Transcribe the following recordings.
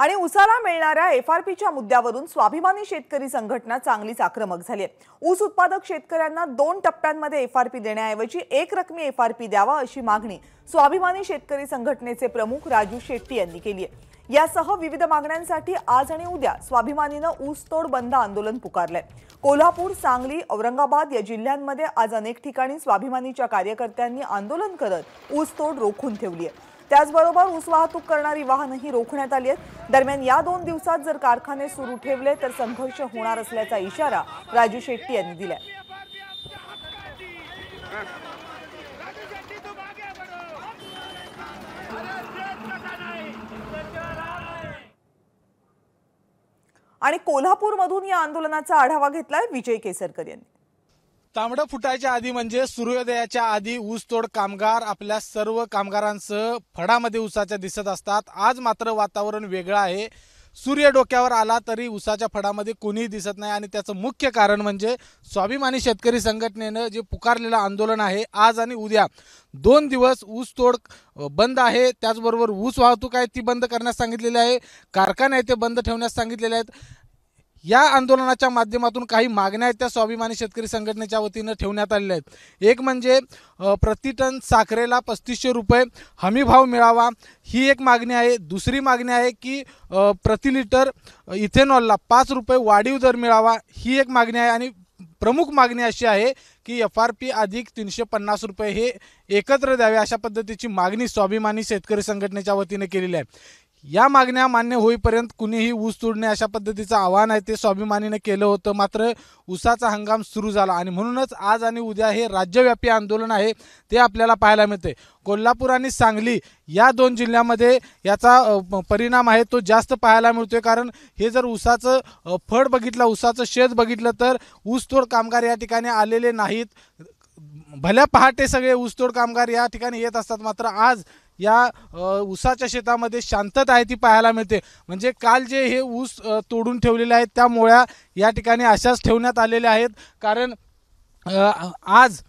आणि उसाला मिळणाऱ्या एफ आर पीच्या मुद्द्यावरून स्वाभिमानी शेतकरी संघटना चांगलीच आक्रमक झाली आहे ऊस उत्पादक शेतकऱ्यांना दोन टप्प्यांमध्ये एफ आर पी देण्याऐवजी एक रकमी एफ आर पी द्यावा अशी मागणी स्वाभिमानी शेतकरी संघटनेचे प्रमुख राजू शेट्टी यांनी केली आहे यासह विविध मागण्यांसाठी आज आणि उद्या स्वाभिमानीनं ऊसतोड बंद आंदोलन पुकारलंय कोल्हापूर सांगली औरंगाबाद या जिल्ह्यांमध्ये आज अनेक ठिकाणी स्वाभिमानीच्या कार्यकर्त्यांनी आंदोलन करत ऊसतोड रोखून ठेवली आहे त्याचबरोबर ऊस वाहतूक करणारी वाहनंही रोखण्यात आली आहेत दरम्यान या दोन दिवसात जर कारखाने सुरू ठेवले तर संघर्ष होणार असल्याचा इशारा राजू शेट्टी यांनी दिला आणि कोल्हापूरमधून या आंदोलनाचा आढावा घेतलाय विजय केसरकर यांनी तांबडं फुटायच्या आधी म्हणजे सूर्योदयाच्या आधी ऊसतोड कामगार आपल्या सर्व कामगारांसह फडामध्ये उसाच्या दिसत असतात आज मात्र वातावरण वेगळं आहे सूर्य डोक्यावर आला तरी उसाच्या फडामध्ये कोणीही दिसत नाही आणि त्याचं मुख्य कारण म्हणजे स्वाभिमानी शेतकरी संघटनेनं जे पुकारलेलं आंदोलन आहे आज आणि उद्या दोन दिवस ऊसतोड बंद आहे त्याचबरोबर ऊस वाहतूक आहे ती बंद करण्यास सांगितलेली आहे कारखाने ते बंद ठेवण्यास सांगितलेले आहेत या आंदोलनाच्या माध्यमातून काही मागण्या आहेत त्या स्वाभिमानी शेतकरी संघटनेच्या वतीनं ठेवण्यात आलेल्या आहेत एक म्हणजे प्रतिटन साखरेला पस्तीसशे रुपये हमीभाव मिळावा ही एक मागणी आहे दुसरी मागणी आहे की प्रति लिटर इथेनॉलला पाच रुपये वाढीव दर मिळावा ही एक मागणी आहे आणि प्रमुख मागणी अशी आहे की एफ आर पी अधिक तीनशे पन्नास रुपये हे एकत्र द्यावे अशा पद्धतीची मागणी स्वाभिमानी शेतकरी संघटनेच्या वतीने केलेली आहे या मागण्या मान्य होईपर्यंत कुणीही ऊस तोडणे अशा पद्धतीचं आव्हान आहे ते स्वाभिमानीने केलं होतं मात्र ऊसाचा हंगाम सुरू झाला आणि म्हणूनच आज आणि उद्या हे राज्यव्यापी आंदोलन आहे ते आपल्याला पाहायला मिळते कोल्हापूर आणि सांगली या दोन जिल्ह्यामध्ये याचा परिणाम आहे तो जास्त पाहायला मिळतोय कारण हे जर ऊसाचं फळ बघितलं ऊसाचं शेत बघितलं तर ऊसतोड कामगार या ठिकाणी आलेले नाहीत भल्या पहाटे सगळे ऊसतोड कामगार या ठिकाणी येत असतात मात्र आज या ऊसाच्या शेतामध्ये शांतता आहे ती पाहायला मिळते म्हणजे काल जे हे ऊस तोडून ठेवलेले आहेत त्या मोळ्या या ठिकाणी अशाच ठेवण्यात आलेल्या आहेत कारण आज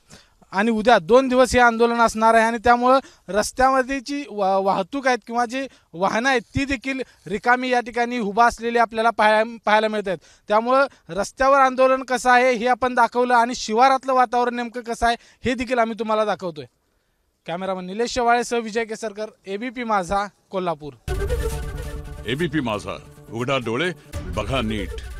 आणि उद्या दोन दिवस हे आंदोलन असणार आहे आणि त्यामुळं रस्त्यामध्ये जी वा वाहतूक आहेत किंवा जी वाहनं आहेत ती देखील रिकामी या ठिकाणी उभा असलेली आपल्याला पाहाय पाहायला मिळत आहेत त्यामुळं रस्त्यावर आंदोलन कसं आहे हे आपण दाखवलं आणि शिवारातलं वातावरण नेमकं कसं आहे हे देखील आम्ही तुम्हाला दाखवतोय कॅमेरामन निलेश शेवाळेसह विजय केसरकर एबीपी माझा कोल्हापूर एबीपी माझा उघडा डोळे बघा नीट